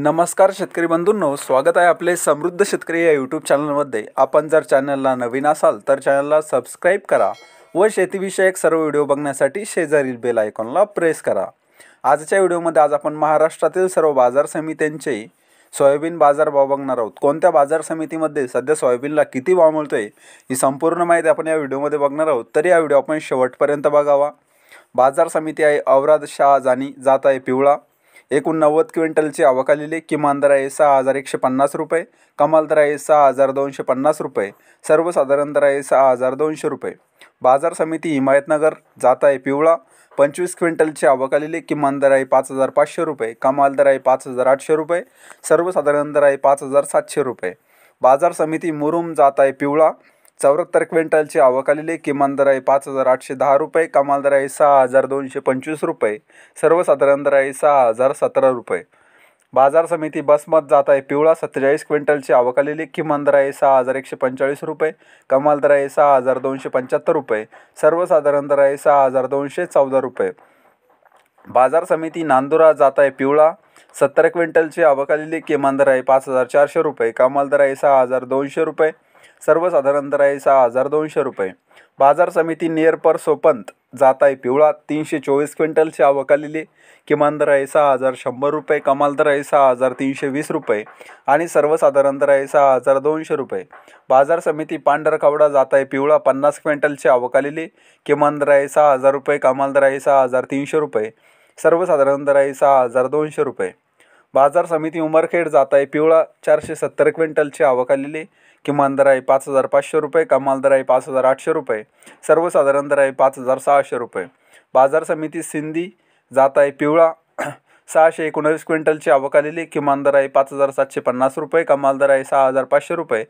नमस्कार शेतकरी बंधूंनो स्वागत आहे आपले समृद्ध शेतकरी या यूट्यूब चॅनलमध्ये आपण जर चॅनलला नवीन असाल तर चॅनलला सबस्क्राईब करा व शेतीविषयक सर्व व्हिडिओ बघण्यासाठी शेजारील बेल आयकॉनला प्रेस करा आजच्या व्हिडिओमध्ये आज आपण महाराष्ट्रातील सर्व बाजार समित्यांचे सोयाबीन बाजार भाव बघणार आहोत कोणत्या बाजार समितीमध्ये सध्या सोयाबीनला किती भाव मिळतो आहे ही संपूर्ण माहिती आपण या व्हिडिओमध्ये बघणार आहोत तरी या व्हिडिओ आपण शेवटपर्यंत बघावा बाजार समिती आहे औराद शाह जानी जात आहे पिवळा एकूण नव्वद क्विंटलची आवक आलेली किमान दर आहे सहा हजार एकशे पन्नास रुपये कमाल दर आहे सहा हजार दोनशे पन्नास रुपये सर्वसाधारण दर आहे सहा हजार दोनशे रुपये बाजार समिती हिमायतनगर जात आहे पिवळा पंचवीस क्विंटलची आवक किमान दर आहे पाच हजार पाचशे रुपये कमाल दर आहे पाच हजार आठशे रुपये सर्वसाधारण दर आहे पाच हजार सातशे रुपये बाजार समिती मुरुम जात आहे पिवळा चौऱ्याहत्तर क्विंटलची आवक आलेली किमान दर आहे पाच हजार आठशे दहा रुपये कमाल दर आहे सहा हजार दोनशे पंचवीस रुपये सर्वसाधारण दर आहे सहा हजार सतरा रुपये बाजार समिती बसमत जात आहे पिवळा सत्तेचाळीस क्विंटलची आवक आलेली किमान दर आहे सहा हजार एकशे पंचेचाळीस रुपये कमाल दर आहे सहा हजार दोनशे पंच्याहत्तर रुपये सर्वसाधारण दर आहे सहा हजार दोनशे चौदा रुपये बाजार समिती नांदुरा जात आहे पिवळा सत्तर क्विंटलची आवक आलेली किमान दर आहे पाच हजार चारशे रुपये कमाल दर आहे सहा हजार दोनशे रुपये सर्वसाधारण दराई सहा हजार दोनशे रुपये बाजार समिती नियरपर सोपंत जाताय पिवळा तीनशे चोवीस क्विंटलची आवक आलेली किमान दर आहे सहा हजार शंभर रुपये कमाल दर आहे सहा हजार तीनशे वीस रुपये आणि सर्वसाधारण दर आहे सहा हजार दोनशे रुपये बाजार समिती पांढरकावडा जात आहे पिवळा पन्नास क्विंटलची आवक आलेली किमान दर आहे सहा हजार रुपये कमाल दर आहे सहा हजार तीनशे रुपये सर्वसाधारण दर आहे सहा हजार दोनशे रुपये बाजार समिती उमरखेड जात आहे पिवळा चारशे सत्तर क्विंटलची आवक आलेली किमान दर आहे पाच हजार पाचशे रुपये कमाल दर आहे पाच हजार आठशे रुपये सर्वसाधारण दर आहे पाच हजार सहाशे रुपये बाजार समिती सिंधी जात आहे पिवळा सहाशे एकोणावीस क्विंटलची आवक आलेली किमान दर आहे पाच हजार सातशे पन्नास रुपये कमाल दर आहे सहा हजार पाचशे रुपये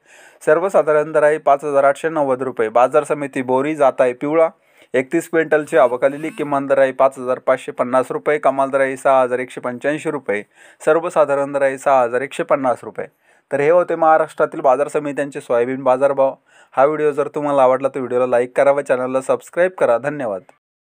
सर्वसाधारण दर आहे पाच हजार आठशे नव्वद रुपये बाजार समिती बोरी जात आहे पिवळा एकतीस क्विंटलची आवक आलेली किमान दर आहे पाच हजार पाचशे पन्नास रुपये कमाल दर आहे सहा हजार एकशे पंच्याऐंशी रुपये सर्वसाधारण दर आहे सहा हजार एकशे पन्नास रुपये तर हे होते महाराष्ट्रातील बाजार समित्यांचे सोयाबीन बाजारभाव हा व्हिडिओ जर तुम्हाला आवडला तर व्हिडिओला लाईक करा व चॅनलला सबस्क्राईब करा धन्यवाद